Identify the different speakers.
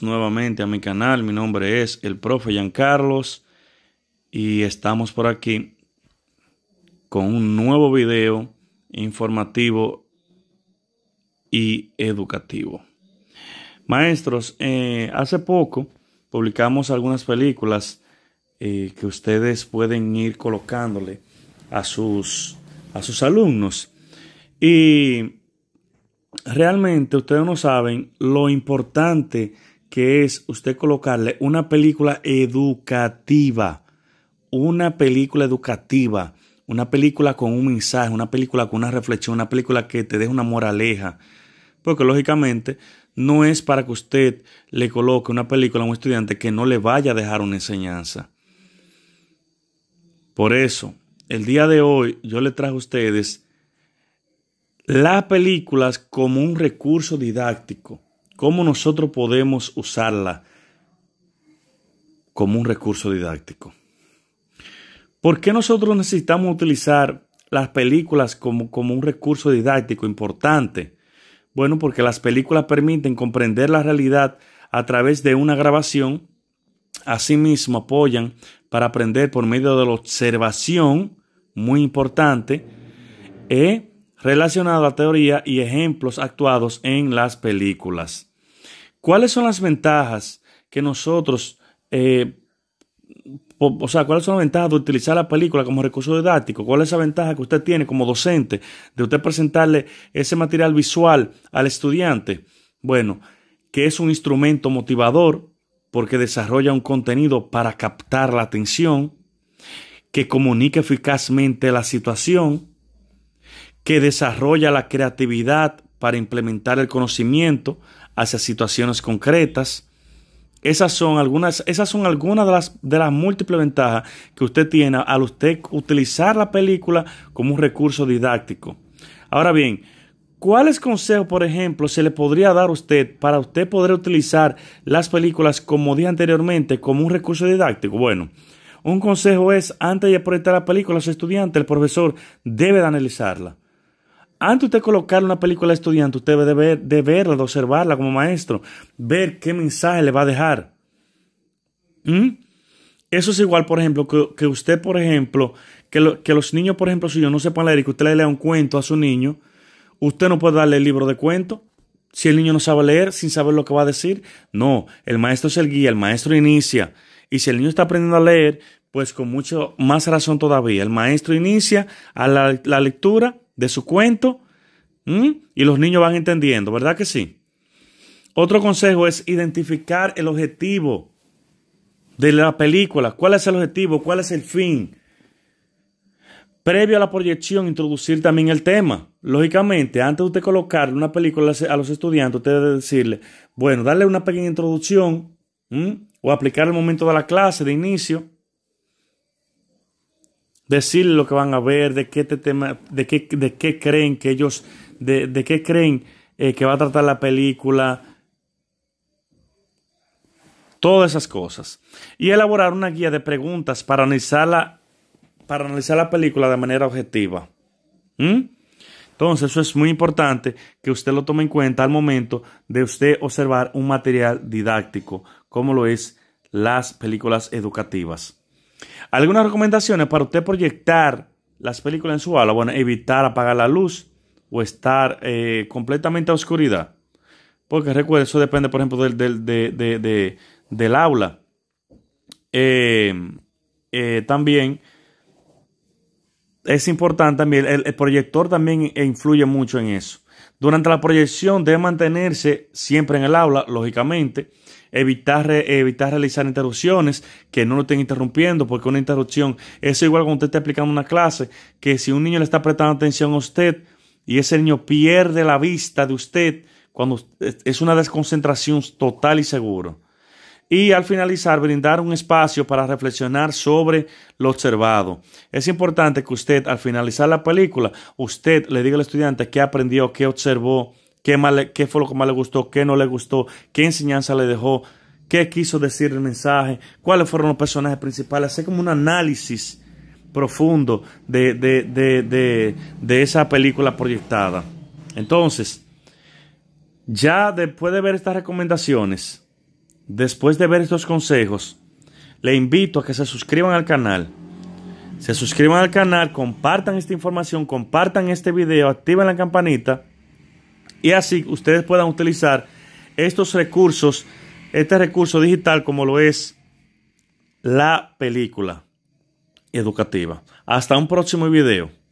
Speaker 1: nuevamente a mi canal. Mi nombre es el profe Jean Carlos y estamos por aquí con un nuevo video informativo y educativo. Maestros, eh, hace poco publicamos algunas películas eh, que ustedes pueden ir colocándole a sus, a sus alumnos. Y realmente ustedes no saben lo importante que es usted colocarle una película educativa, una película educativa, una película con un mensaje, una película con una reflexión, una película que te deje una moraleja. Porque lógicamente no es para que usted le coloque una película a un estudiante que no le vaya a dejar una enseñanza. Por eso, el día de hoy yo le traje a ustedes las películas como un recurso didáctico, cómo nosotros podemos usarla como un recurso didáctico. ¿Por qué nosotros necesitamos utilizar las películas como, como un recurso didáctico importante? Bueno, porque las películas permiten comprender la realidad a través de una grabación. Asimismo, apoyan para aprender por medio de la observación, muy importante, e relacionado a la teoría y ejemplos actuados en las películas. ¿Cuáles son las ventajas que nosotros, eh, o sea, cuáles son las ventajas de utilizar la película como recurso didáctico? ¿Cuál es la ventaja que usted tiene como docente de usted presentarle ese material visual al estudiante? Bueno, que es un instrumento motivador porque desarrolla un contenido para captar la atención, que comunica eficazmente la situación, que desarrolla la creatividad para implementar el conocimiento hacia situaciones concretas. Esas son algunas, esas son algunas de, las, de las múltiples ventajas que usted tiene al usted utilizar la película como un recurso didáctico. Ahora bien, ¿cuáles consejos, por ejemplo, se le podría dar a usted para usted poder utilizar las películas, como dije anteriormente, como un recurso didáctico? Bueno, un consejo es, antes de proyectar la película a su estudiante, el profesor debe analizarla antes de colocar una película a estudiante, usted debe de, verla, de observarla como maestro, ver qué mensaje le va a dejar. ¿Mm? Eso es igual, por ejemplo, que, usted, por ejemplo, que, los niños, por ejemplo, si yo no sepan leer y que usted le lea un cuento a su niño, usted no puede darle el libro de cuento. Si el niño no sabe leer, sin saber lo que va a decir, no, el maestro es el guía, el maestro inicia. Y si el niño está aprendiendo a leer, pues con mucho más razón todavía. El maestro inicia a la lectura de su cuento y los niños van entendiendo, ¿verdad que sí? Otro consejo es identificar el objetivo de la película. ¿Cuál es el objetivo? ¿Cuál es el fin? Previo a la proyección, introducir también el tema. Lógicamente, antes de usted colocar una película a los estudiantes, usted debe decirle, bueno, darle una pequeña introducción o aplicar el momento de la clase de inicio decir lo que van a ver, de qué, tema, de qué, de qué creen que ellos, de, de qué creen eh, que va a tratar la película, todas esas cosas. Y elaborar una guía de preguntas para analizar la, para analizar la película de manera objetiva. ¿Mm? Entonces, eso es muy importante que usted lo tome en cuenta al momento de usted observar un material didáctico, como lo es las películas educativas. Algunas recomendaciones para usted proyectar las películas en su aula. Bueno, evitar apagar la luz o estar eh, completamente a oscuridad. Porque recuerde, eso depende, por ejemplo, del, del, de, del aula. Eh, eh, también es importante también, el proyector también influye mucho en eso. Durante la proyección debe mantenerse siempre en el aula, lógicamente, evitar, realizar interrupciones, que no lo estén interrumpiendo, porque una interrupción es igual cuando usted está aplicando una clase, que si un niño le está prestando atención a usted y ese niño pierde la vista de usted, cuando es una desconcentración total y seguro y al finalizar brindar un espacio para reflexionar sobre lo observado. Es importante que usted al finalizar la película, usted le diga al estudiante qué aprendió, qué observó, qué, fue lo que más le gustó, qué no le gustó, qué enseñanza le dejó, qué quiso decir el mensaje, cuáles fueron los personajes principales, hacer como un análisis profundo de, de, de, de esa película proyectada. Entonces, ya después de ver estas recomendaciones, Después de ver estos consejos, le invito a que se suscriban al canal. Se suscriban al canal, compartan esta información, compartan este video, activen la campanita y así ustedes puedan utilizar estos recursos, este recurso digital como lo es la película educativa. Hasta un próximo video.